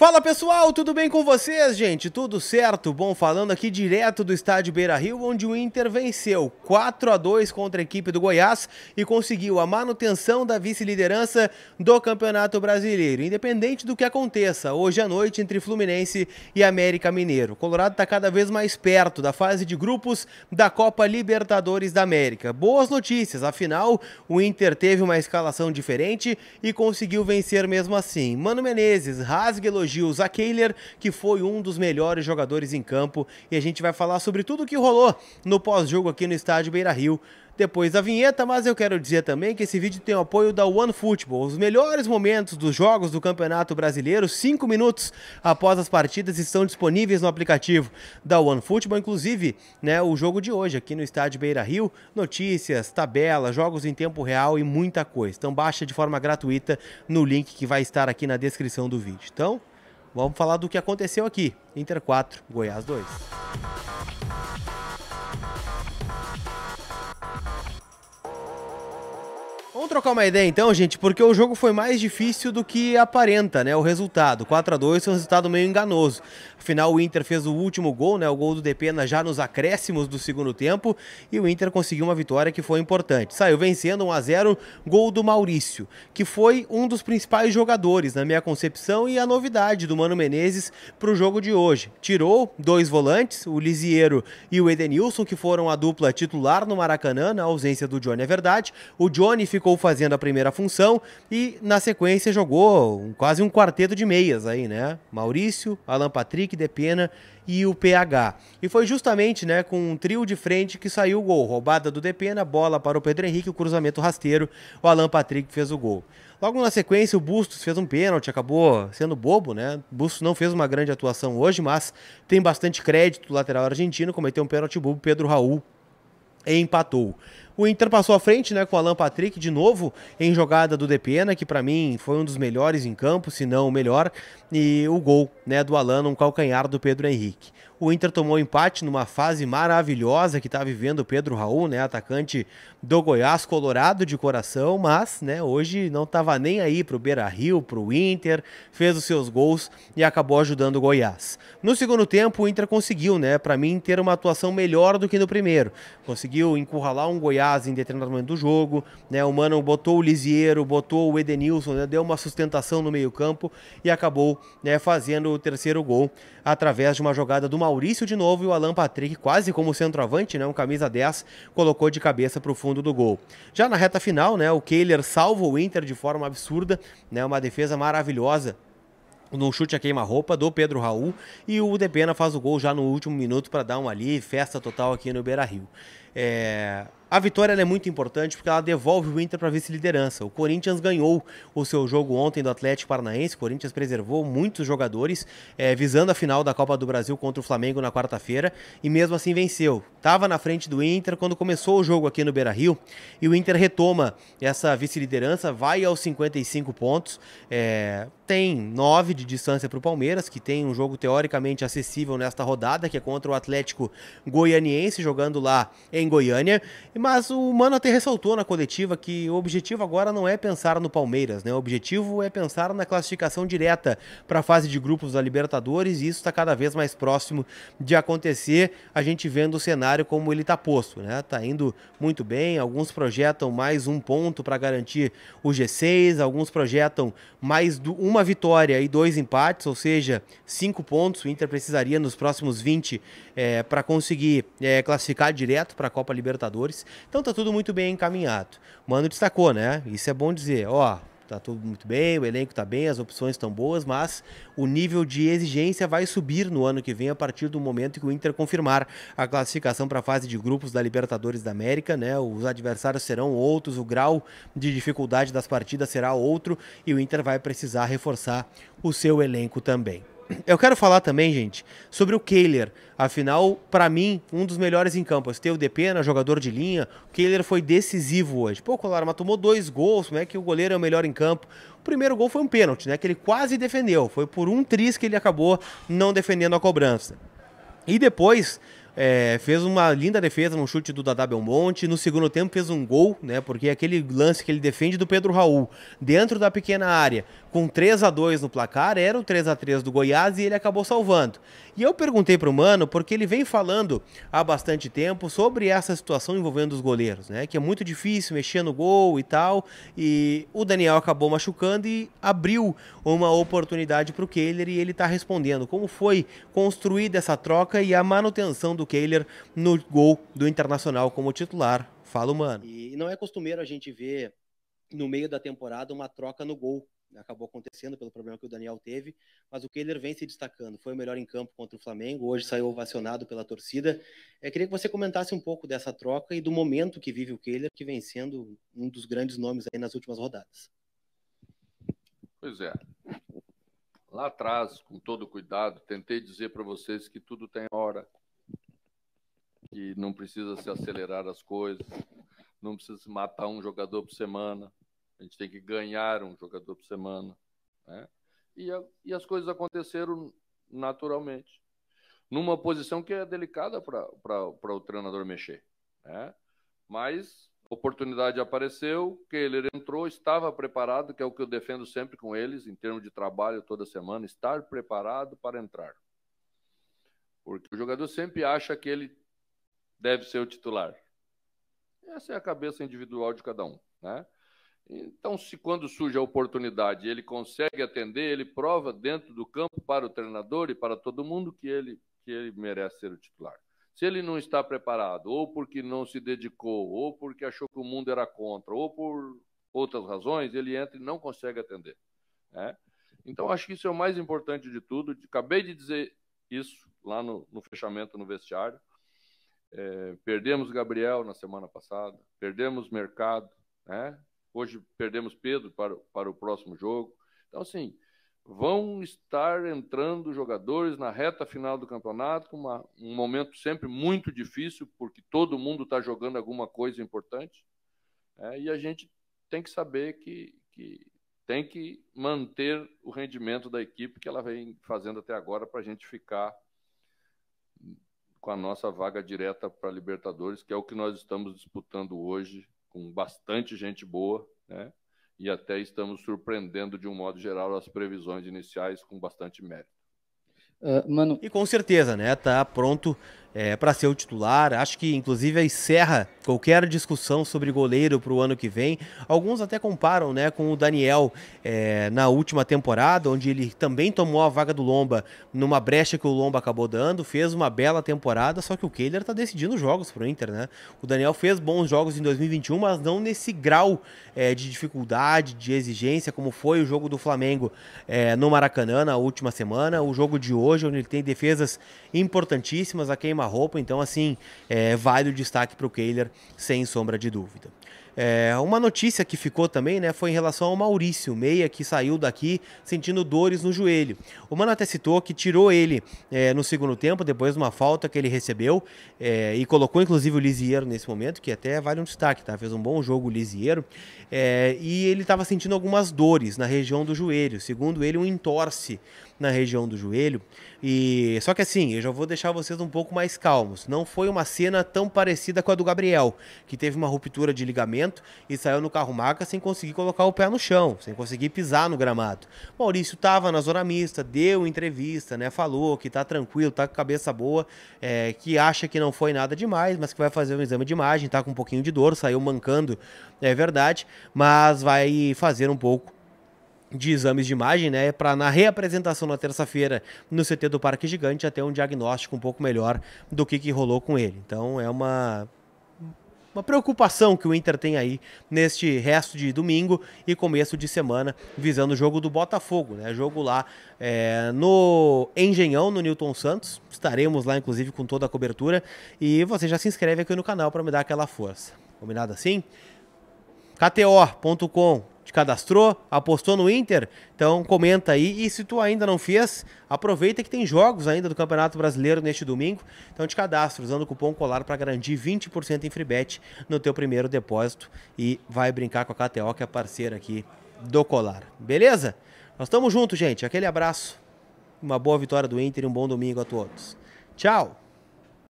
Fala pessoal, tudo bem com vocês, gente? Tudo certo? Bom, falando aqui direto do estádio Beira Rio, onde o Inter venceu 4 a 2 contra a equipe do Goiás e conseguiu a manutenção da vice-liderança do Campeonato Brasileiro, independente do que aconteça hoje à noite entre Fluminense e América Mineiro. O Colorado está cada vez mais perto da fase de grupos da Copa Libertadores da América. Boas notícias, afinal, o Inter teve uma escalação diferente e conseguiu vencer mesmo assim. Mano Menezes rasgue elogios elogios a Kehler, que foi um dos melhores jogadores em campo. E a gente vai falar sobre tudo o que rolou no pós-jogo aqui no estádio Beira Rio depois da vinheta, mas eu quero dizer também que esse vídeo tem o apoio da One Football. Os melhores momentos dos jogos do Campeonato Brasileiro, Cinco minutos após as partidas, estão disponíveis no aplicativo da One Football, inclusive né, o jogo de hoje aqui no estádio Beira Rio, notícias, tabela, jogos em tempo real e muita coisa. Então baixa de forma gratuita no link que vai estar aqui na descrição do vídeo. Então, Vamos falar do que aconteceu aqui. Inter 4, Goiás 2. Vamos trocar uma ideia então, gente, porque o jogo foi mais difícil do que aparenta, né? O resultado, 4 a 2 foi um resultado meio enganoso. Afinal, o Inter fez o último gol, né? O gol do Depena já nos acréscimos do segundo tempo e o Inter conseguiu uma vitória que foi importante. Saiu vencendo 1 a 0, gol do Maurício, que foi um dos principais jogadores na minha concepção e a novidade do Mano Menezes para o jogo de hoje. Tirou dois volantes, o Lisiero e o Edenilson, que foram a dupla titular no Maracanã na ausência do Johnny, é verdade. O Johnny ficou ficou fazendo a primeira função e, na sequência, jogou quase um quarteto de meias aí, né? Maurício, Alan Patrick, Depena e o PH. E foi justamente né, com um trio de frente que saiu o gol. Roubada do Depena, bola para o Pedro Henrique, o cruzamento rasteiro, o Alan Patrick fez o gol. Logo na sequência, o Bustos fez um pênalti, acabou sendo bobo, né? O Bustos não fez uma grande atuação hoje, mas tem bastante crédito o lateral argentino, cometeu um pênalti bobo, Pedro Raul e empatou. O Inter passou à frente, né, com o Alan Patrick de novo em jogada do Depena, que para mim foi um dos melhores em campo, se não o melhor, e o gol, né, do Alan, um calcanhar do Pedro Henrique. O Inter tomou empate numa fase maravilhosa que está vivendo o Pedro Raul, né, atacante do Goiás, colorado de coração, mas, né, hoje não estava nem aí para o Beira-Rio, para o Inter, fez os seus gols e acabou ajudando o Goiás. No segundo tempo, o Inter conseguiu, né, para mim ter uma atuação melhor do que no primeiro. Conseguiu encurralar um Goiás Goiás em determinado momento do jogo. Né? O Mano botou o Lisieiro, botou o Edenilson, né? deu uma sustentação no meio-campo e acabou né, fazendo o terceiro gol através de uma jogada do Maurício de novo e o Alan Patrick, quase como centroavante, né? um camisa 10, colocou de cabeça para o fundo do gol. Já na reta final, né, o Kehler salva o Inter de forma absurda, né? uma defesa maravilhosa No chute a queima-roupa do Pedro Raul e o Depena faz o gol já no último minuto para dar um ali, festa total aqui no Beira Rio. É, a vitória é muito importante porque ela devolve o Inter para vice-liderança. O Corinthians ganhou o seu jogo ontem do Atlético Paranaense. O Corinthians preservou muitos jogadores, é, visando a final da Copa do Brasil contra o Flamengo na quarta-feira e mesmo assim venceu. Estava na frente do Inter quando começou o jogo aqui no Beira Rio e o Inter retoma essa vice-liderança, vai aos 55 pontos, é, tem 9 de distância para o Palmeiras, que tem um jogo teoricamente acessível nesta rodada, que é contra o Atlético Goianiense, jogando lá em em Goiânia. Mas o Mano até ressaltou na coletiva que o objetivo agora não é pensar no Palmeiras, né? O objetivo é pensar na classificação direta para a fase de grupos da Libertadores e isso está cada vez mais próximo de acontecer, a gente vendo o cenário como ele está posto, né? Tá indo muito bem, alguns projetam mais um ponto para garantir o G6, alguns projetam mais uma vitória e dois empates, ou seja, cinco pontos. O Inter precisaria nos próximos 20 é, para conseguir é, classificar direto para a Copa Libertadores. Então tá tudo muito bem encaminhado. Mano destacou, né? Isso é bom dizer. Ó, tá tudo muito bem, o elenco tá bem, as opções estão boas, mas o nível de exigência vai subir no ano que vem a partir do momento que o Inter confirmar a classificação para a fase de grupos da Libertadores da América, né? Os adversários serão outros, o grau de dificuldade das partidas será outro e o Inter vai precisar reforçar o seu elenco também eu quero falar também, gente, sobre o Kehler. Afinal, para mim, um dos melhores em campo. Você tem o Depena, né, jogador de linha. O Kehler foi decisivo hoje. Pô, Colarma tomou dois gols, como é né, que o goleiro é o melhor em campo? O primeiro gol foi um pênalti, né? Que ele quase defendeu. Foi por um tris que ele acabou não defendendo a cobrança. E depois, é, fez uma linda defesa num chute do Dada Belmonte. No segundo tempo fez um gol, né? Porque é aquele lance que ele defende do Pedro Raul dentro da pequena área, com 3 a 2 no placar, era o 3 a 3 do Goiás e ele acabou salvando. E eu perguntei para o Mano, porque ele vem falando há bastante tempo sobre essa situação envolvendo os goleiros, né? Que é muito difícil mexer no gol e tal. E o Daniel acabou machucando e abriu uma oportunidade para o Kehler e ele está respondendo. Como foi construída essa troca e a manutenção do Kehler no gol do Internacional como titular? Fala, Mano. E não é costumeiro a gente ver no meio da temporada uma troca no gol acabou acontecendo pelo problema que o Daniel teve, mas o Kehler vem se destacando, foi o melhor em campo contra o Flamengo, hoje saiu ovacionado pela torcida. Eu é, queria que você comentasse um pouco dessa troca e do momento que vive o Kehler, que vem sendo um dos grandes nomes aí nas últimas rodadas. Pois é. Lá atrás, com todo cuidado, tentei dizer para vocês que tudo tem hora, que não precisa se acelerar as coisas, não precisa se matar um jogador por semana, a gente tem que ganhar um jogador por semana. Né? E, a, e as coisas aconteceram naturalmente. Numa posição que é delicada para o treinador mexer. Né? Mas oportunidade apareceu, que ele entrou, estava preparado, que é o que eu defendo sempre com eles, em termos de trabalho toda semana, estar preparado para entrar. Porque o jogador sempre acha que ele deve ser o titular. Essa é a cabeça individual de cada um, né? Então, se quando surge a oportunidade ele consegue atender, ele prova dentro do campo para o treinador e para todo mundo que ele, que ele merece ser o titular. Se ele não está preparado, ou porque não se dedicou, ou porque achou que o mundo era contra, ou por outras razões, ele entra e não consegue atender. Né? Então, acho que isso é o mais importante de tudo. Acabei de dizer isso lá no, no fechamento no vestiário. É, perdemos Gabriel na semana passada, perdemos mercado, né? Hoje perdemos Pedro para, para o próximo jogo. Então, assim, vão estar entrando jogadores na reta final do campeonato, uma, um momento sempre muito difícil, porque todo mundo está jogando alguma coisa importante. É, e a gente tem que saber que, que tem que manter o rendimento da equipe que ela vem fazendo até agora para a gente ficar com a nossa vaga direta para Libertadores, que é o que nós estamos disputando hoje com bastante gente boa, né? E até estamos surpreendendo, de um modo geral, as previsões iniciais com bastante mérito. Uh, ah, mano... E com certeza, né? Tá pronto é, para ser o titular. Acho que, inclusive, encerra qualquer discussão sobre goleiro para o ano que vem. Alguns até comparam né, com o Daniel é, na última temporada, onde ele também tomou a vaga do Lomba numa brecha que o Lomba acabou dando, fez uma bela temporada, só que o Kehler está decidindo jogos para o Inter. Né? O Daniel fez bons jogos em 2021, mas não nesse grau é, de dificuldade, de exigência, como foi o jogo do Flamengo é, no Maracanã na última semana, o jogo de hoje, onde ele tem defesas importantíssimas, a queima queima-roupa. Então, assim, é, vale o destaque para o Kehler, sem sombra de dúvida. É, uma notícia que ficou também né, foi em relação ao Maurício Meia, que saiu daqui sentindo dores no joelho. O Mano até citou que tirou ele é, no segundo tempo, depois de uma falta que ele recebeu, é, e colocou inclusive o Lisieiro nesse momento, que até vale um destaque, tá? fez um bom jogo o Lisieiro, é, e ele estava sentindo algumas dores na região do joelho, segundo ele, um entorce na região do joelho. E só que assim, eu já vou deixar vocês um pouco mais calmos. Não foi uma cena tão parecida com a do Gabriel, que teve uma ruptura de ligamento momento e saiu no carro marca sem conseguir colocar o pé no chão, sem conseguir pisar no gramado. Maurício estava na zona mista, deu entrevista, né? Falou que está tranquilo, está com a cabeça boa, é, que acha que não foi nada demais, mas que vai fazer um exame de imagem, está com um pouquinho de dor, saiu mancando, é verdade, mas vai fazer um pouco de exames de imagem, né, para na reapresentação na terça-feira no CT do Parque Gigante até um diagnóstico um pouco melhor do que, que rolou com ele. Então é uma uma preocupação que o Inter tem aí neste resto de domingo e começo de semana, visando o jogo do Botafogo, né? Jogo lá é, no Engenhão, no Newton Santos. Estaremos lá, inclusive, com toda a cobertura. E você já se inscreve aqui no canal para me dar aquela força. Combinado assim? KTO.com te cadastrou, apostou no Inter? Então comenta aí. E se tu ainda não fez, aproveita que tem jogos ainda do Campeonato Brasileiro neste domingo. Então te cadastra usando o cupom COLAR para garantir 20% em free bet no teu primeiro depósito e vai brincar com a KTO, que é parceira aqui do Colar. Beleza? Nós estamos juntos, gente. Aquele abraço. Uma boa vitória do Inter e um bom domingo a todos. Tchau!